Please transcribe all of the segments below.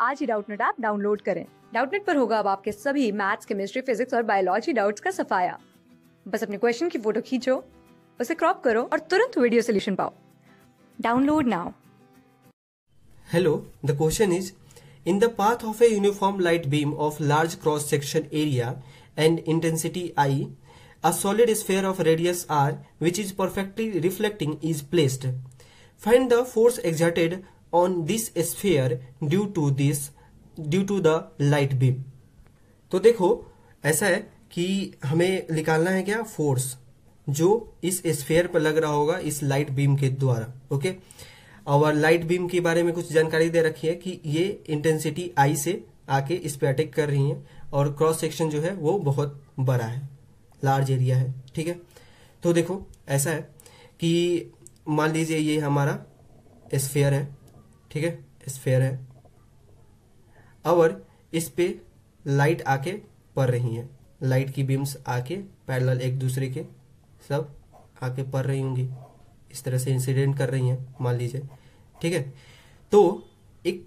आज ही Doubtnut app download करें डाउटनेट पर होगा अब आपके सभी मैथ्स केमिस्ट्री फिजिक्स और बायोलॉजी डाउट्स का सफाया बस अपने क्वेश्चन की फोटो खींचो उसे क्रॉप करो और तुरंत वीडियो सोल्यूशन पाओ download now hello the question is in the path of a uniform light beam of large cross section area and intensity I a solid sphere of radius r which is perfectly reflecting is placed. Find the force exerted on this sphere due to this due to the light beam तो देखो ऐसा है कि हमें निकालना है क्या force जो इस स्फेयर पर लग रहा होगा इस लाइट बीम के द्वारा ओके और लाइट बीम के बारे में कुछ जानकारी दे रखी है कि ये इंटेंसिटी आई से आके इस पर अटैक कर रही है और क्रॉस सेक्शन जो है वो बहुत बड़ा है लार्ज एरिया है ठीक है तो देखो ऐसा है कि मान लीजिए ये हमारा स्फेयर है ठीक है स्फेयर है और इस पे लाइट आके पड़ रही है लाइट की बीम्स आके पैरेलल एक दूसरे के सब आके पड़ रही होंगी इस तरह से इंसिडेंट कर रही हैं मान लीजिए ठीक है तो एक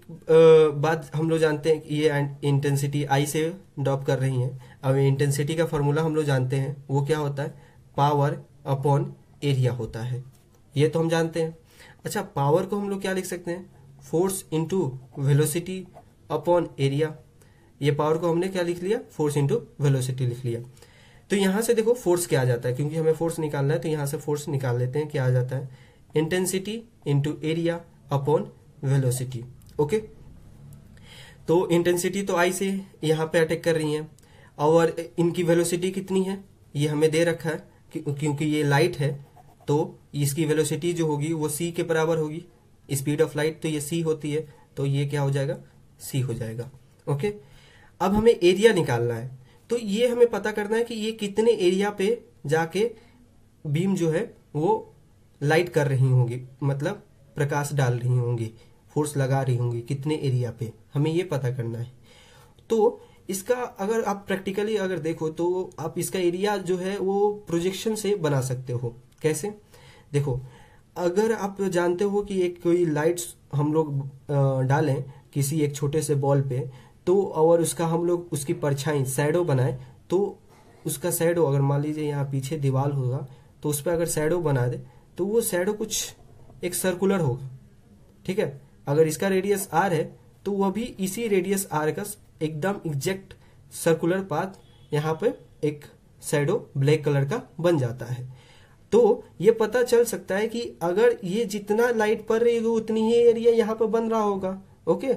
बात हम लोग जानते हैं कि ये इंटेंसिटी आई से ड्रॉप कर रही हैं अब इंटेंसिटी का फॉर्मूला हम लोग जानते हैं वो क्या होता है पावर अपॉन एरिया होता है ये तो हम जानते हैं अच्छा पावर को हम लोग क्या लिख सकते हैं force into velocity upon area ये पावर को हमने क्या लिख लिया फोर्स इंटू वेलोसिटी लिख लिया तो यहां से देखो फोर्स क्या आ जाता है क्योंकि हमें फोर्स निकालना है तो यहां से फोर्स निकाल लेते हैं क्या आ जाता है intensity into area upon velocity okay तो इंटेंसिटी तो आई से यहां पे अटैक कर रही है और इनकी वेलोसिटी कितनी है ये हमें दे रखा है क्योंकि ये लाइट है तो इसकी वेलोसिटी जो होगी वो सी के बराबर होगी स्पीड ऑफ लाइट तो ये सी होती है तो ये क्या हो जाएगा सी हो जाएगा ओके अब हमें एरिया निकालना है तो ये हमें पता करना है कि ये कितने एरिया पे जाके बीम जो है वो लाइट कर रही होंगी मतलब प्रकाश डाल रही होंगी फोर्स लगा रही होंगी कितने एरिया पे हमें ये पता करना है तो इसका अगर आप प्रैक्टिकली अगर देखो तो आप इसका एरिया जो है वो प्रोजेक्शन से बना सकते हो कैसे देखो अगर आप जानते हो कि एक कोई लाइट्स हम लोग डालें किसी एक छोटे से बॉल पे तो और उसका हम लोग उसकी परछाई सैडो बनाए तो उसका सैडो अगर मान लीजिए यहाँ पीछे दीवार होगा तो उस पर अगर सैडो बना दे तो वो सैडो कुछ एक सर्कुलर होगा ठीक है अगर इसका रेडियस आर है तो वह भी इसी रेडियस आर का एकदम एग्जैक्ट सर्कुलर पाथ यहाँ पे एक सैडो ब्लैक कलर का बन जाता है तो ये पता चल सकता है कि अगर ये जितना लाइट पड़ रही होगी उतनी ही एरिया यहाँ पर बन रहा होगा ओके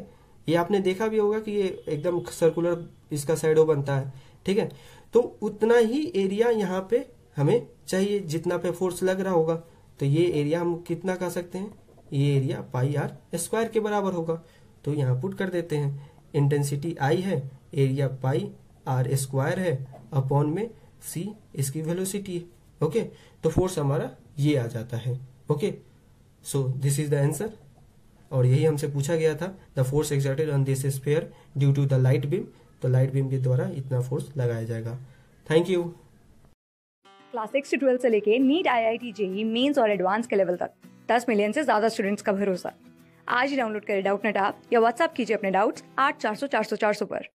ये आपने देखा भी होगा कि ये एकदम सर्कुलर इसका साइडो बनता है ठीक है तो उतना ही एरिया यहाँ पे हमें चाहिए जितना पे फोर्स लग रहा होगा तो ये एरिया हम कितना कह सकते हैं ये एरिया पाई आर स्क्वायर के बराबर होगा तो यहाँ पुट कर देते हैं इंटेंसिटी आई है एरिया पाई आर स्क्वायर है अपॉन में सी इसकी वेलोसिटी ओके तो फोर्स हमारा ये आ जाता है okay so this is the answer और यही हमसे पूछा गया था the force exerted on this sphere due to the light beam तो लाइट बीम के द्वारा इतना फोर्स लगाया जाएगा थैंक यू क्लास सिक्स से ट्वेल्थ से लेके NEET I I T JEE Mains और एडवांस के लेवल तक दस मिलियन से ज्यादा स्टूडेंट्स का भरोसा आज ही डाउनलोड करें डाउट नेट आप या व्हाट्सअप कीजिए अपने डाउट्स आठ चार सौ चार सौ चार सौ पर